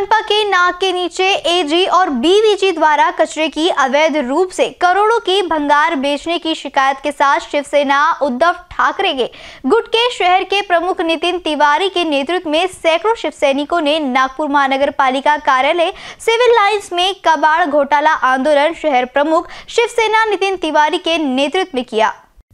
पनपा के नाक के नीचे एजी और बीवीजी द्वारा कचरे की अवैध रूप से करोड़ों की भंगार बेचने की शिकायत के साथ शिवसेना उद्धव ठाकरे के गुट के शहर के प्रमुख नितिन तिवारी के नेतृत्व में सैकड़ों शिव सैनिकों ने नागपुर महानगर पालिका कार्यालय सिविल लाइन्स में कबाड़ घोटाला आंदोलन शहर प्रमुख शिवसेना नितिन तिवारी के नेतृत्व में किया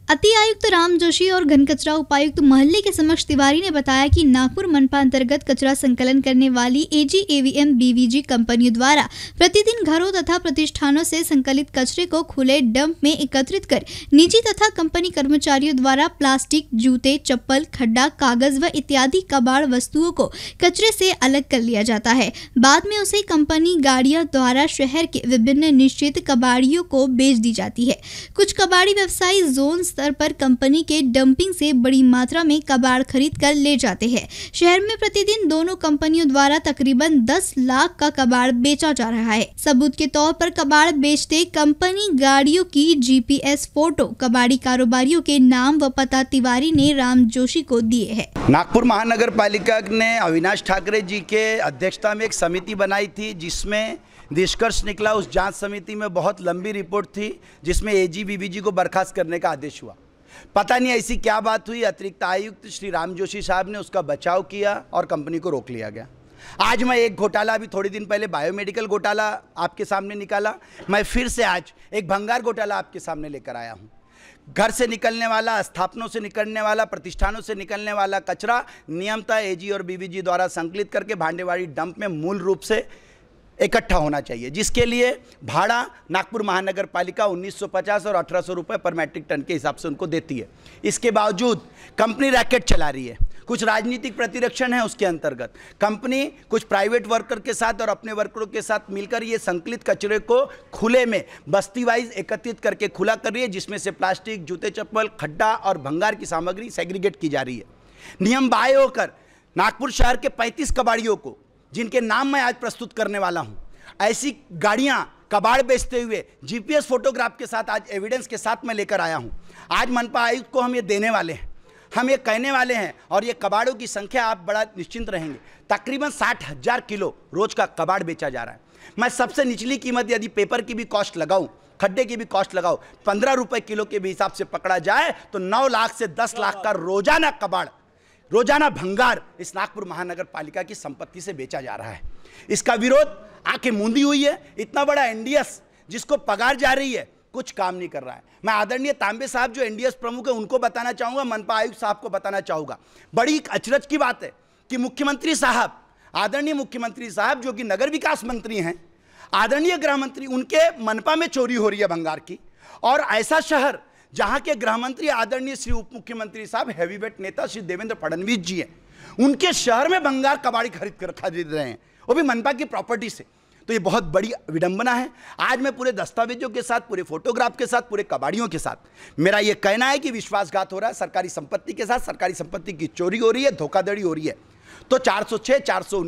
अति आयुक्त राम जोशी और घन कचरा उपायुक्त मोहल्ले के समक्ष तिवारी ने बताया कि नागपुर मनपा अंतर्गत कचरा संकलन करने वाली एजी एवीएम बीवीजी कंपनियों द्वारा प्रतिदिन घरों तथा प्रतिष्ठानों से संकलित कचरे को खुले डंप में एकत्रित कर निजी तथा कंपनी कर्मचारियों द्वारा प्लास्टिक जूते चप्पल खड्डा कागज व इत्यादि कबाड़ वस्तुओं को कचरे से अलग कर लिया जाता है बाद में उसे कंपनी गाड़ियों द्वारा शहर के विभिन्न निश्चित कबाड़ियों को बेच दी जाती है कुछ कबाड़ी व्यवसायी जोन स्तर पर कंपनी के डंपिंग से बड़ी मात्रा में कबाड़ खरीद कर ले जाते हैं शहर में प्रतिदिन दोनों कंपनियों द्वारा तकरीबन 10 लाख का कबाड़ बेचा जा रहा है सबूत के तौर पर कबाड़ बेचते कंपनी गाड़ियों की जीपीएस फोटो कबाड़ी कारोबारियों के नाम व पता तिवारी ने राम जोशी को दिए है नागपुर महानगर पालिका ने अविनाश ठाकरे जी के अध्यक्षता में एक समिति बनाई थी जिसमें निष्कर्ष निकला उस जांच समिति में बहुत लंबी रिपोर्ट थी जिसमें एजीबीबीजी को बर्खास्त करने का आदेश हुआ पता नहीं ऐसी क्या बात हुई अतिरिक्त आयुक्त श्री राम जोशी साहब ने उसका बचाव किया और कंपनी को रोक लिया गया आज मैं एक घोटाला अभी थोड़े दिन पहले बायोमेडिकल घोटाला आपके सामने निकाला मैं फिर से आज एक भंगार घोटाला आपके सामने लेकर आया हूँ घर से निकलने वाला स्थापनों से निकलने वाला प्रतिष्ठानों से निकलने वाला कचरा नियमता एजी और बीबीजी द्वारा संकलित करके भांडेवाड़ी डंप में मूल रूप से इकट्ठा होना चाहिए जिसके लिए भाड़ा नागपुर महानगर पालिका उन्नीस और अठारह रुपए पर मैट्रिक टन के हिसाब से उनको देती है इसके बावजूद कंपनी रैकेट चला रही है कुछ राजनीतिक प्रतिरक्षण है उसके अंतर्गत कंपनी कुछ प्राइवेट वर्कर के साथ और अपने वर्करों के साथ मिलकर ये संकलित कचरे को खुले में बस्ती वाइज एकत्रित करके खुला कर रही है जिसमें से प्लास्टिक जूते चप्पल खड्डा और भंगार की सामग्री सेग्रीगेट की जा रही है नियम बाय होकर नागपुर शहर के 35 कबाड़ियों को जिनके नाम मैं आज प्रस्तुत करने वाला हूँ ऐसी गाड़ियाँ कबाड़ बेचते हुए जीपीएस फोटोग्राफ के साथ आज एविडेंस के साथ मैं लेकर आया हूँ आज मनपा आयुक्त को हम ये देने वाले हैं हम ये कहने वाले हैं और ये कबाड़ों की संख्या आप बड़ा निश्चिंत रहेंगे तकरीबन साठ हज़ार किलो रोज का कबाड़ बेचा जा रहा है मैं सबसे निचली कीमत यदि पेपर की भी कॉस्ट लगाऊं खड्डे की भी कॉस्ट लगाऊँ पंद्रह रुपए किलो के भी हिसाब से पकड़ा जाए तो नौ लाख से दस लाख का रोजाना कबाड़ रोजाना भंगार इस नागपुर महानगर पालिका की संपत्ति से बेचा जा रहा है इसका विरोध आके मूंदी हुई है इतना बड़ा एनडीएस जिसको पगार जा रही है कुछ काम नहीं कर रहा है मैं आदरणीय तांबे साहब जो एनडीएस प्रमुख है उनको बताना चाहूंगा मनपा आयुक्त साहब को बताना चाहूंगा बड़ी अचरज की बात है कि मुख्यमंत्री साहब आदरणीय मुख्यमंत्री साहब जो कि नगर विकास मंत्री हैं आदरणीय गृह मंत्री उनके मनपा में चोरी हो रही है भंगार की और ऐसा शहर जहां के गृह मंत्री आदरणीय श्री उप मुख्यमंत्री साहब हैवीवेट नेता श्री देवेंद्र फडणवीस जी हैं उनके शहर में बंगाल कबाड़ी खरीद कर खरीद रहे हैं वो भी मनपा की प्रॉपर्टी से तो ये बहुत बड़ी विडंबना है आज मैं पूरे दस्तावेजों के साथ पूरे फोटोग्राफ के साथ पूरे कबाड़ियों के साथ मेरा ये कहना है कि विश्वासघात हो रहा है सरकारी संपत्ति के साथ सरकारी संपत्ति की चोरी हो रही है धोखाधड़ी हो रही है तो 406, 400,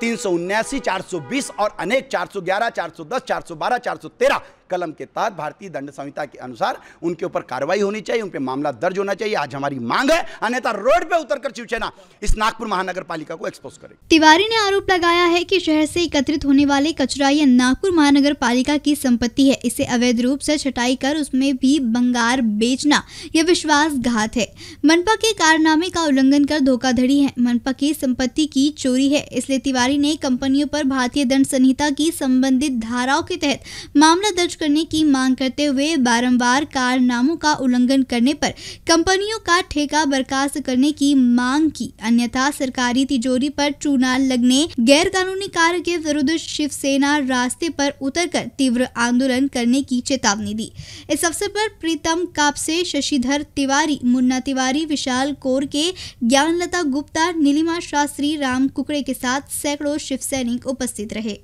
तीन 420 और अनेक 411, 410, 412, 413 कलम के तहत भारतीय दंड संहिता के अनुसार उनके ऊपर कार्रवाई होनी चाहिए उन पर मामला दर्ज होना चाहिए आज हमारी मांग है अन्यथा रोड पर उतरकर शिवसेना इस नागपुर महानगर पालिका को एक्सपोज करे तिवारी ने आरोप लगाया है की शहर ऐसी एकत्रित होने वाले कचरा यह नागपुर महानगर पालिका की संपत्ति है इसे अवैध रूप ऐसी छटाई कर उसमें भी बंगार बेचना यह विश्वासघात है मनपा के कारनामे का उल्लंघन कर धोखाधड़ी है मनपा की संपत्ति की चोरी है इसलिए तिवारी ने कंपनियों पर भारतीय दंड संहिता की संबंधित धाराओं के तहत मामला दर्ज करने की मांग करते हुए बारंबार कारनामों का उल्लंघन करने पर कंपनियों का ठेका बर्खास्त करने की मांग की अन्यथा सरकारी तिजोरी पर चूना लगने गैर कानूनी कार्य के विरुद्ध शिवसेना रास्ते पर उतरकर तीव्र आंदोलन करने की चेतावनी दी इस अवसर पर प्रीतम कापसे शशिधर तिवारी मुन्ना तिवारी विशाल कोर के ज्ञानलता गुप्ता नीलिमा शास्त्री राम कुकड़े के साथ सैकड़ों शिव सैनिक उपस्थित रहे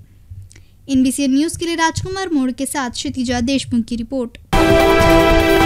इन न्यूज के लिए राजकुमार मोड़ के साथ क्षितिजा देशमुख की रिपोर्ट